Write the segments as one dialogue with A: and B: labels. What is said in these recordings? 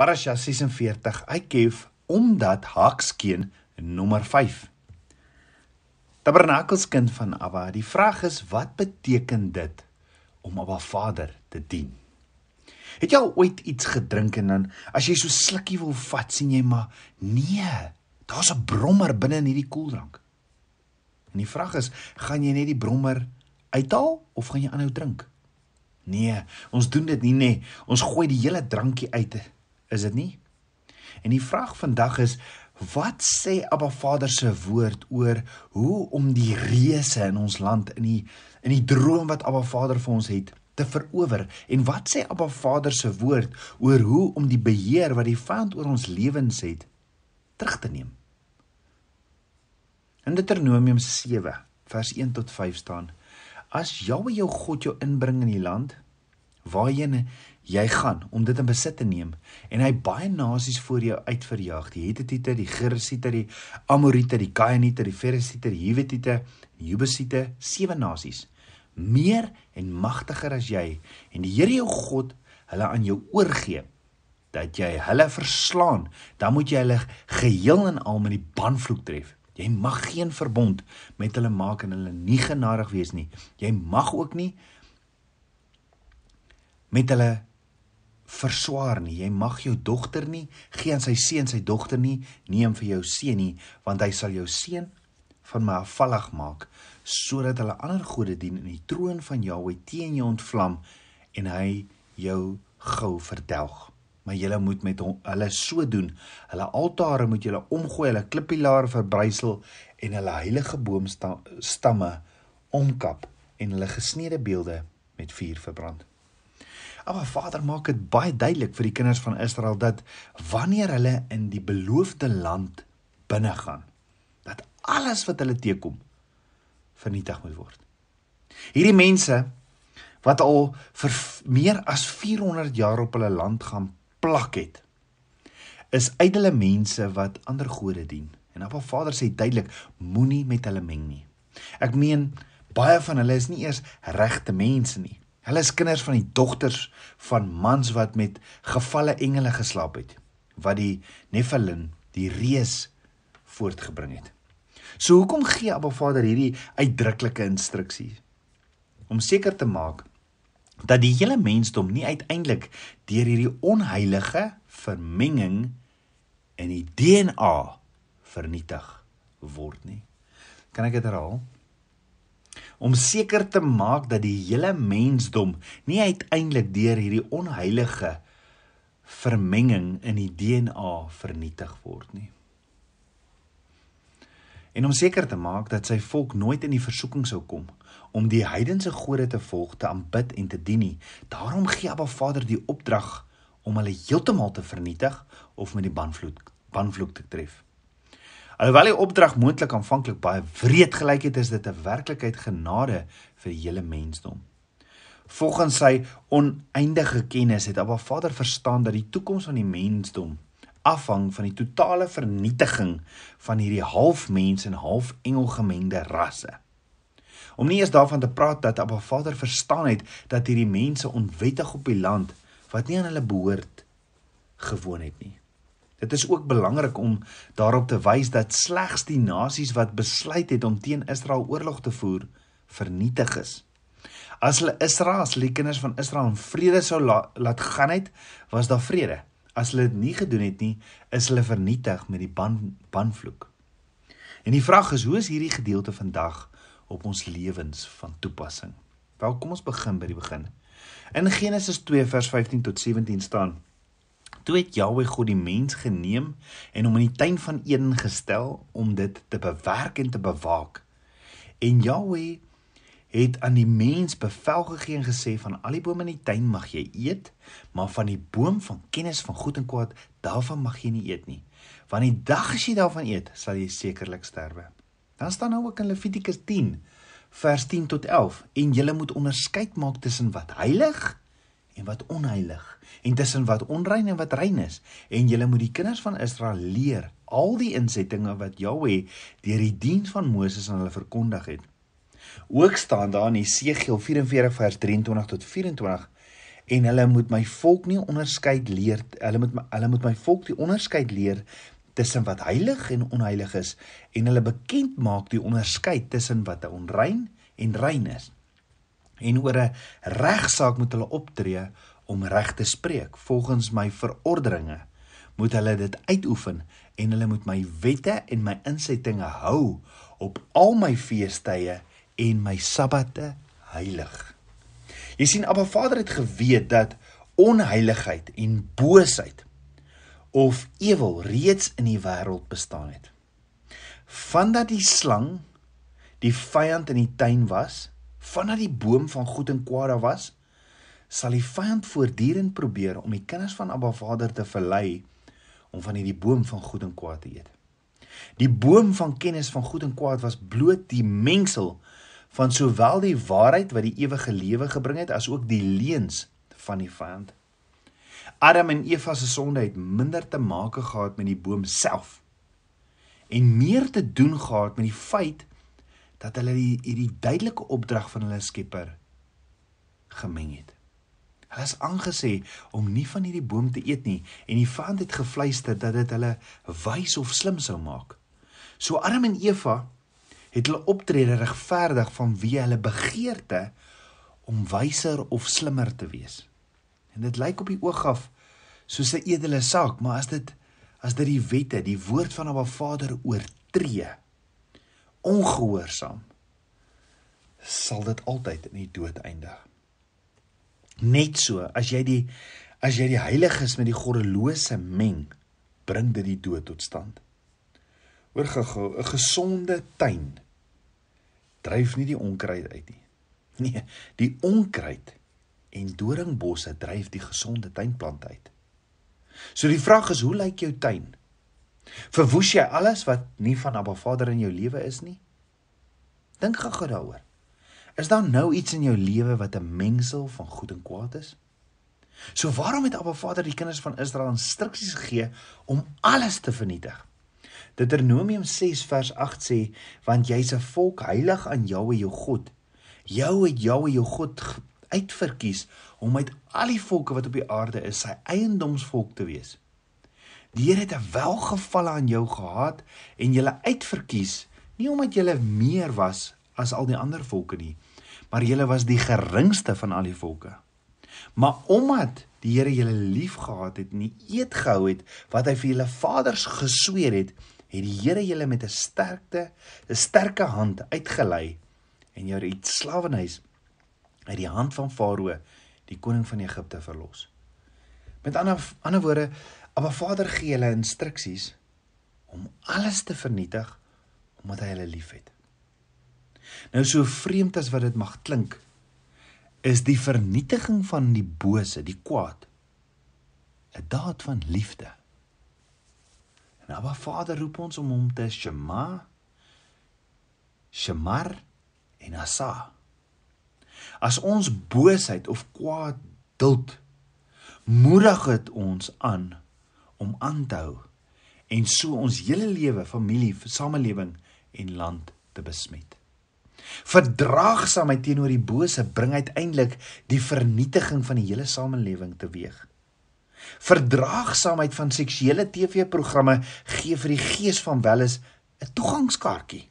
A: Parasha 46 Ikef omdat Hakskeen nommer 5 Tabernakelskind van Abba. Die vraag is wat beteken dit om Abba Vader te dien? Het jy al ooit iets gedrink en dan as jy so slukkie wil vat sien jy maar nee, daar's 'n brommer binne in hierdie koeldrank. En die vraag is, gaan jy net die brommer uithaal of gaan jy aanhou drink? Nee, ons doen dit nie nê. Nee. Ons gooi die hele drankie uit is dit nie? En die vraag vandag is wat sê Abba Vader se woord oor hoe om die reëse in ons land in die in die droom wat Abba Vader vir ons het te verower en wat sê Abba Vader se woord oor hoe om die beheer wat die vyand oor ons lewens het terug te neem. In Deuteronomium 7 vers 1 tot 5 staan: As Jahwe jou God jou inbring in die land waarheen jy gaan om dit in besit te neem en hy baie nasies voor jou uitverjaag die Hittite die Gerisite die Amorite die Kainite die Ferisite die Hivite die Jebusite sewe nasies meer en magtiger as jy en die Here jou God hulle aan jou oorgee dat jy hulle verslaan dan moet jy hulle geheel en al met die banvloek tref jy mag geen verbond met hulle maak en hulle nie genadig wees nie jy mag ook nie met hulle verswaar nie. Jy mag jou dogter nie gee aan sy seun sy dogter nie, neem vir jou seun nie, want hy sal jou seun van my afvallig maak sodat hulle ander gode dien en die troon van Jahwe teen jou ontvlam en hy jou gou verdelg. Maar jy moet met hulle so doen. Hulle altare moet jy omgooi, hulle klippilare verbrysel en hulle heilige boomstamme omkap en hulle gesneede beelde met vuur verbrand. Maar Vader maak dit baie duidelik vir die kinders van Israel dat wanneer hulle in die beloofde land binne gaan, dat alles wat hulle teekom vernietig moet word. Hierdie mense wat al vir meer as 400 jaar op hulle land gaan plak het, is ydelle mense wat ander gode dien. En Abba Vader sê duidelik, moenie met hulle meng nie. Ek meen baie van hulle is nie eers regte mense nie. Hulle is kinders van die dogters van mans wat met gevalle engele geslaap het wat die Nephilim, die reus voortgebring het. So hoekom gee Abba Vader hierdie uitdruklike instruksie? Om seker te maak dat die hele mensdom nie uiteindelik deur hierdie onheilige vermenging in die DNA vernietig word nie. Kan ek dit herhaal? om seker te maak dat die hele mensdom nie uiteindelik deur hierdie onheilige vermenging in die DNA vernietig word nie. En om seker te maak dat sy volk nooit in die versoeking sou kom om die heidense gode te volg, te aanbid en te dien nie, daarom gee Abba Vader die opdrag om hulle heeltemal te vernietig of met die banvloek banvloek te tref. Alhoewel die opdrag moontlik aanvanklik baie wreed gelyk het, is dit 'n werklikheid genade vir die hele mensdom. Volgens sy oneindige kennis het Abba Vader verstaan dat die toekoms van die mensdom afhang van die totale vernietiging van hierdie half mens en half engel gemengde rasse. Om nie eens daarvan te praat dat Abba Vader verstaan het dat hierdie mense onwettig op die land wat nie aan hulle behoort gewoon het nie. Dit is ook belangrik om daarop te wys dat slegs die nasies wat besluit het om teen Israel oorlog te voer, vernietig is. As hulle Israel as die kinders van Israel in vrede sou la laat gaan het, was daar vrede. As hulle dit nie gedoen het nie, is hulle vernietig met die ban banvloek. En die vraag is, hoe is hierdie gedeelte vandag op ons lewens van toepassing? Wel, kom ons begin by die begin. In Genesis 2 vers 15 tot 17 staan: Toe het Jahwe God die mens geneem en hom in die tuin van Eden gestel om dit te bewerk en te bewaak. En Jahwe het aan die mens bevel gegee en gesê van al die bome in die tuin mag jy eet, maar van die boom van kennis van goed en kwaad daarvan mag jy nie eet nie, want die dag as jy daarvan eet, sal jy sekerlik sterwe. Dan staan nou ook in Levitikus 10 vers 10 tot 11 en jy moet onderskeid maak tussen wat heilig en wat onheilig en tussen wat onrein en wat rein is en julle moet die kinders van Israel leer al die insettinge wat Jahwe deur die diens van Moses aan hulle verkondig het. Ook staan daar in Jesegiel 44 vers 23 tot 24 en hulle moet my volk nie onderskeid leer hulle moet my, hulle moet my volk die onderskeid leer tussen wat heilig en onheilig is en hulle bekend maak die onderskeid tussen wat onrein en rein is en oor 'n regsaak moet hulle optree om reg te spreek volgens my verordeninge moet hulle dit uitoefen en hulle moet my wette en my insettinge hou op al my feestydde en my sabbate heilig. Jy sien Abba Vader het geweet dat onheiligheid en boosheid of ewel reeds in die wêreld bestaan het. Vandat die slang die vyand in die tuin was, vandat die boom van goed en kwaad daar was, sal die vyand voortdurend probeer om die kinders van Abba Vader te verlei om van hierdie boom van goed en kwaad te eet. Die boom van kennis van goed en kwaad was bloot die mengsel van sowel die waarheid wat die ewige lewe gebring het as ook die leuns van die vyand. Adam en Eva se sonde het minder te make gehad met die boom self en meer te doen gehad met die feit dat hulle hierdie die, die duidelike opdrag van hulle Skepper gemeng het. Hulle is aangesê om nie van hierdie boom te eet nie en die vand het gefluister dat dit hulle wys of slim sou maak. So Adam en Eva het hulle optrede regverdig van wie hulle begeerte om wyser of slimmer te wees. En dit lyk op die oog af soos 'n edele saak, maar as dit as dit die wette, die woord van 'n Vader oortree, ongehoorsaam sal dit altyd in die dood eindig. Net so as jy die as jy die heiliges met die goddelose meng, bring dit die dood tot stand. Hoor gou, 'n gesonde tuin dryf nie die onkruid uit nie. Nee, die onkruid en doringbosse dryf die gesonde tuinplante uit. So die vraag is, hoe lyk jou tuin? Verwoes jy alles wat nie van Abba Vader in jou lewe is nie? Dink gou-gou daaroor. Is daar nou iets in jou lewe wat 'n mengsel van goed en kwaad is? So waarom het Abba Vader die kinders van Israel instruksies gegee om alles te vernietig? Deuteronomium 6 vers 8 sê: "Want jy's 'n volk heilig aan Jahwe jou God. Jou het Jahwe jou God uitverkies om uit al die volke wat op die aarde is, sy eiendomsvolk te wees." Die Here het 'n welgevalle aan jou gehad en julle uitverkies nie omdat julle meer was as al die ander volke nie, maar julle was die geringste van al die volke. Maar omdat die Here julle liefgehad het en eet gehou het wat hy vir julle vaders gesweer het, het die Here julle met 'n sterkte, 'n sterke hand uitgelei en jou uit slawehuis uit die hand van Farao, die koning van Egipte verlos. Met ander ander woorde, Abba Vader gee hulle instruksies om alles te vernietig omdat hy hulle liefhet. Nou so vreemd as wat dit mag klink, is die vernietiging van die bose, die kwaad 'n daad van liefde. En Abba Vader roep ons om hom te shema shemar en asa. As ons boosheid of kwaad duld, moedig dit ons aan om aan te hou en so ons hele lewe, familie, samelewing en land te besmet. Verdraagsaamheid teenoor die bose bring uiteindelik die vernietiging van die hele samelewing teweeg. Verdraagsaamheid van seksuele TV-programme gee vir die gees van welis 'n toegangskaartjie.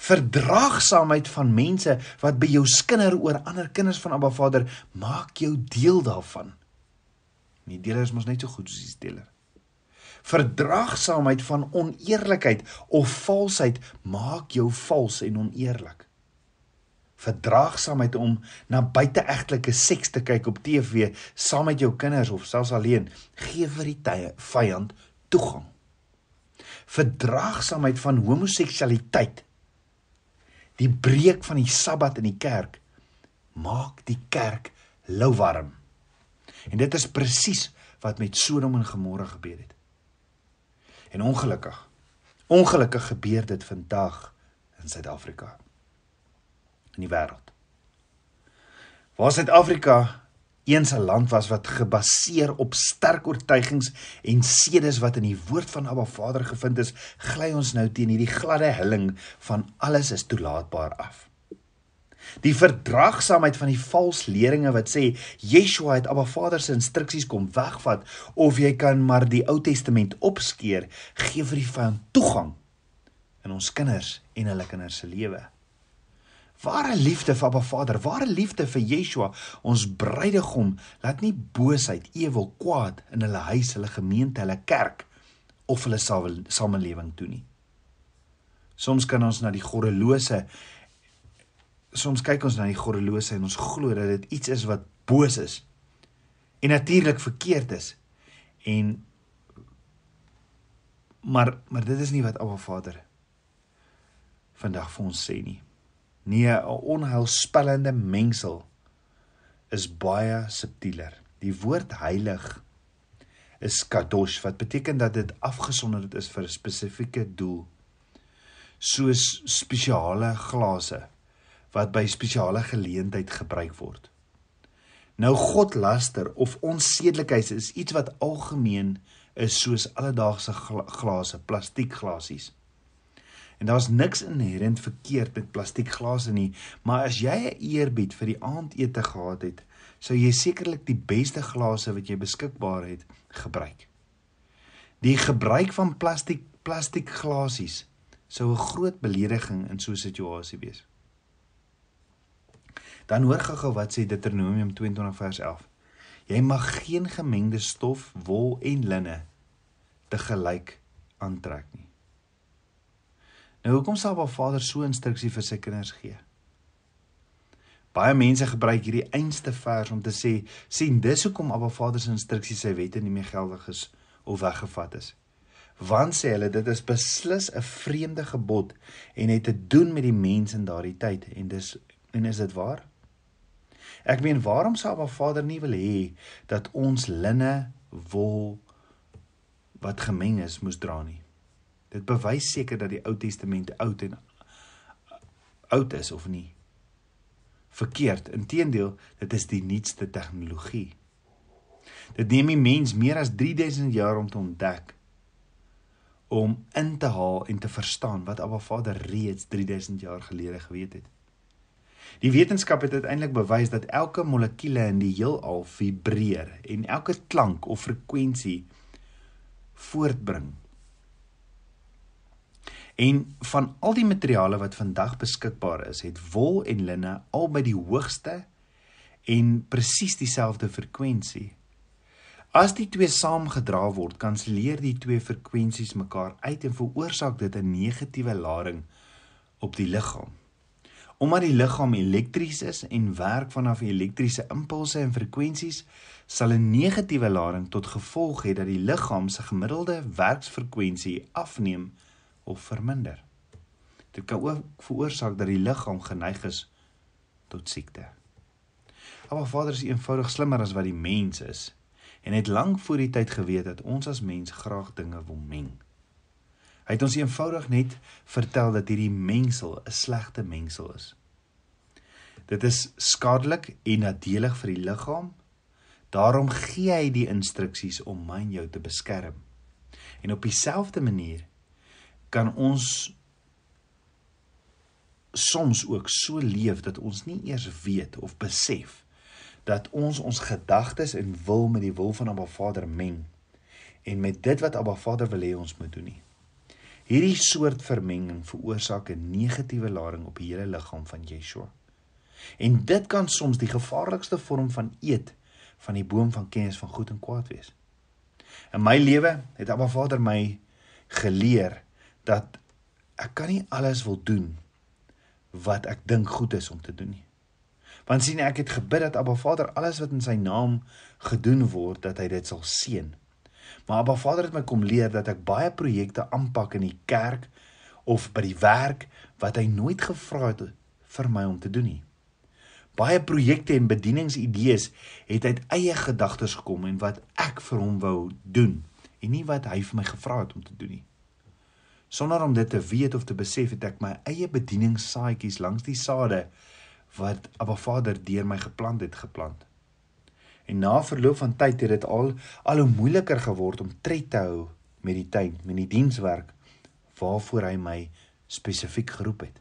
A: Verdraagsaamheid van mense wat by jou skinder oor ander kinders van Abba Vader maak jou deel daarvan. En die deler is mos net so goed soos die deler. Verdraagsaamheid van oneerlikheid of valsheid maak jou vals en oneerlik. Verdraagsaamheid om na buiteegtelike seks te kyk op TV saam met jou kinders of selfs alleen gee vir die tye vyand toegang. Verdraagsaamheid van homoseksualiteit. Die breek van die Sabbat in die kerk maak die kerk louwarm. En dit is presies wat met Sodom en Gomorra gebeur het. En ongelukkig ongelukkig gebeur dit vandag in Suid-Afrika. In die wêreld. Waar Suid-Afrika eens 'n land was wat gebaseer op sterk oortuigings en sedes wat in die woord van Abba Vader gevind is, gly ons nou teen hierdie gladde helling van alles is toelaatbaar af. Die verdraagsaamheid van die valse leringe wat sê Yeshua het Abba Vader se instruksies kom wegvat of jy kan maar die Ou Testament opskeer, gee vir die vyand toegang in ons kinders en hulle kinders se lewe. Ware liefde vir Abba Vader, ware liefde vir Yeshua, ons bruidegom, laat nie boosheid, ewel, kwaad in hulle huis, hulle gemeente, hulle kerk of hulle samelewing toe nie. Soms kan ons na die goddelose soms kyk ons na die goddelose en ons glo dat dit iets is wat boos is en natuurlik verkeerd is. En maar maar dit is nie wat Abba Vader vandag vir ons sê nie. Nee, 'n onheilspellende mengsel is baie subtieler. Die woord heilig is kadosh wat beteken dat dit afgesonderd is vir 'n spesifieke doel soos spesiale glase wat by spesiale geleentheid gebruik word. Nou godlaster of onsedelikheid is iets wat algemeen is soos alledaagse glase, plastiekglasies. En daar's niks inherënt verkeerd met plastiekglase nie, maar as jy 'n eerbied vir die aandete gehad het, sou jy sekerlik die beste glase wat jy beskikbaar het gebruik. Die gebruik van plastiek plastiekglasies sou 'n groot belediging in so 'n situasie wees. Dan hoor gou-gou wat sê Deuteronomium 22 vers 11. Jy mag geen gemengde stof, wol en linne te gelyk aantrek nie. Nou hoekom sal Baba Vader so instruksie vir sy kinders gee? Baie mense gebruik hierdie einste vers om te sê, sien, dis hoekom Abba Vader se instruksie sy wette nie meer geldig is of weggevat is. Want sê hulle, dit is beslis 'n vreemde gebod en het te doen met die mense in daardie tyd en dis en is dit waar? Ek meen waarom sou Abba Vader nie wil hê dat ons linne wol wat gemeng is moes dra nie. Dit bewys seker dat die Ou Testament oud en oud is of nie. Verkeerd, inteendeel, dit is die nuutste tegnologie. Dit neem die mens meer as 3000 jaar om te ontdek om in te haal en te verstaan wat Abba Vader reeds 3000 jaar gelede geweet het. Die wetenskap het uiteindelik bewys dat elke molekuule in die heelal vibreer en elke klank of frekwensie voortbring. En van al die materiale wat vandag beskikbaar is, het wol en linne albei die hoogste en presies dieselfde frekwensie. As die twee saamgedra word, kanselleer die twee frekwensies mekaar uit en veroorsaak dit 'n negatiewe lading op die liggaam. Omdat die liggaam elektries is en werk vanaf elektriese impulse en frekwensies, sal 'n negatiewe lading tot gevolg hê dat die liggaam se gemiddelde werksfrekwensie afneem of verminder. Dit kan ook veroorsaak dat die liggaam geneig is tot siekte. Maar Vader is eenvoudig slimmer as wat die mens is en het lank voor die tyd geweet dat ons as mens graag dinge wil meng. Hy het ons eenvoudig net vertel dat hierdie mengsel 'n slegte mengsel is. Dit is skadelik en nadelig vir die liggaam. Daarom gee hy die instruksies om myn jou te beskerm. En op dieselfde manier kan ons soms ook so leef dat ons nie eers weet of besef dat ons ons gedagtes en wil met die wil van Abba Vader meng en met dit wat Abba Vader wil hê ons moet doen. Nie. Hierdie soort vermenging veroorsaak 'n negatiewe lading op die hele liggaam van Yeshua. En dit kan soms die gevaarlikste vorm van eet van die boom van kennis van goed en kwaad wees. In my lewe het Abba Vader my geleer dat ek kan nie alles wil doen wat ek dink goed is om te doen nie. Want sien ek het gebid dat Abba Vader alles wat in sy naam gedoen word dat hy dit sal seën. Maar Abba Vader het my kom leer dat ek baie projekte aanpak in die kerk of by die werk wat hy nooit gevra het vir my om te doen nie. Baie projekte en bedieningsidees het uit eie gedagtes gekom en wat ek vir hom wou doen en nie wat hy vir my gevra het om te doen nie. Sonder om dit te weet of te besef het ek my eie bedieningssaadjies langs die sade wat Abba Vader deur my geplant het geplant. En na verloop van tyd het dit al al hoe moeiliker geword om tred te hou met die tyd, met die dienswerk waarvoor hy my spesifiek geroep het.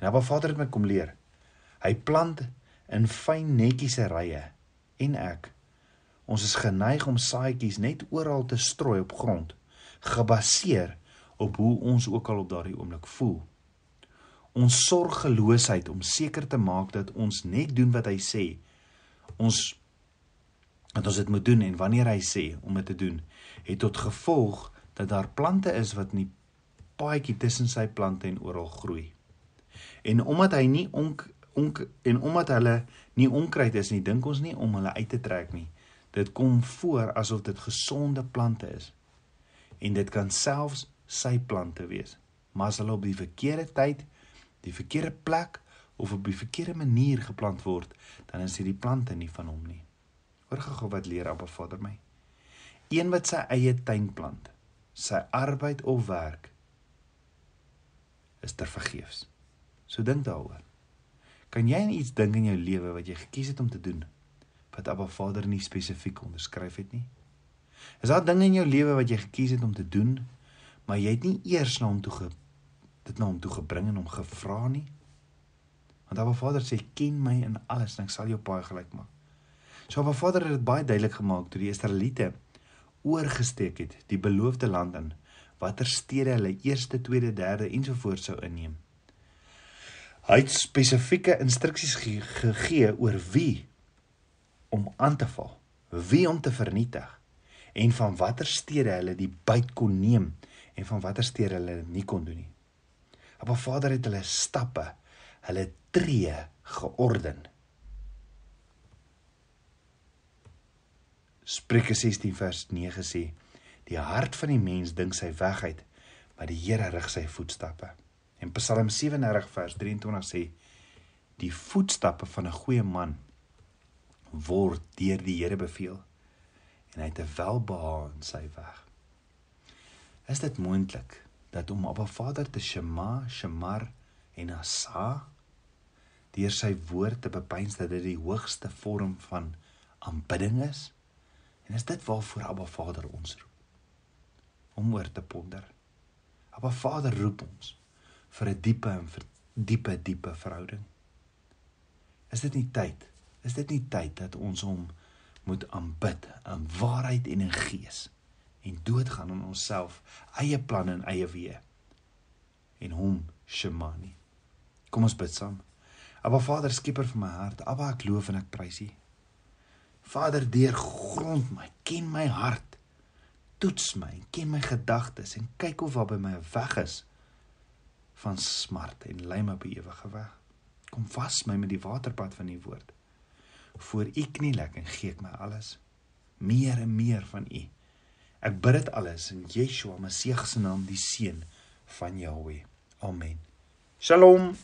A: En Abba nou Vader het my kom leer. Hy plant in fyn netjiese rye en ek ons is geneig om saaitjies net oral te strooi op grond gebaseer op hoe ons ook al op daardie oomblik voel. Ons sorgeloosheid om seker te maak dat ons net doen wat hy sê ons dat ons dit moet doen en wanneer hy sê om dit te doen, het tot gevolg dat daar plante is wat nie paadjie tussen sy plante en oral groei. En omdat hy nie onk onk en omdat hulle nie onkruid is nie, dink ons nie om hulle uit te trek nie. Dit kom voor asof dit gesonde plante is. En dit kan selfs sy plante wees. Maar as hulle op die verkeerde tyd, die verkeerde plek of op die verkeerde manier geplant word, dan is hierdie plante nie van hom nie. Hoor gou wat leer Abba Vader my. Een wat sy eie tuin plant, sy arbeid of werk is ter vergeefs. So dink daaroor. Kan jy aan iets dink in jou lewe wat jy gekies het om te doen wat Abba Vader nie spesifiek onderskryf het nie? Is daar dinge in jou lewe wat jy gekies het om te doen, maar jy het nie eers na hom toe ge, dit na hom toe gebring en hom gevra nie? Want Abba Vader sê ken my in alles en ek sal jou paai gelyk maak. So Abba Vader het dit baie duidelik gemaak toe die Israeliete oorgesteek het die beloofde land in watter stede hulle eerste, tweede, derde en so voort sou inneem. Hy het spesifieke instruksies gegee oor wie om aan te val, wie om te vernietig en van watter stede hulle die byt kon neem en van watter stede hulle nie kon doen nie. Maar Vader het hulle stappe hulle tree georden. Spreuke 16 vers 9 sê: Die hart van die mens dink sy weg uit, maar die Here rig sy voetstappe. En Psalm 37 vers 23 sê: Die voetstappe van 'n goeie man word deur die Here beveel en hy het 'n welbehae in sy weg. Is dit moontlik dat om op 'n Vader te shema, shemar en asa deur sy woord te bepeins dat dit die hoogste vorm van aanbidding is. En is dit waarvoor Abba Vader ons roep? Om oor te ponder. Abba Vader roep ons vir 'n diepe en diepe diepe verhouding. Is dit nie tyd? Is dit nie tyd dat ons hom moet aanbid in waarheid en in gees en doodgaan aan onsself, eie planne en eie weë en hom shema nie. Kom ons bid saam. Abba Vader, skieper van my hart. Abba, ek loof en ek prys U. Vader, deurgrond my, ken my hart. Toets my, ken my gedagtes en kyk of waar by my weg is van smart en lei my op die ewige weg. Kom was my met die waterpad van U woord. Voor U kniel ek en gee ek my alles. Meer en meer van U. Ek bid dit alles in Yeshua Messie se naam, die seun van Jahweh. Amen. Shalom.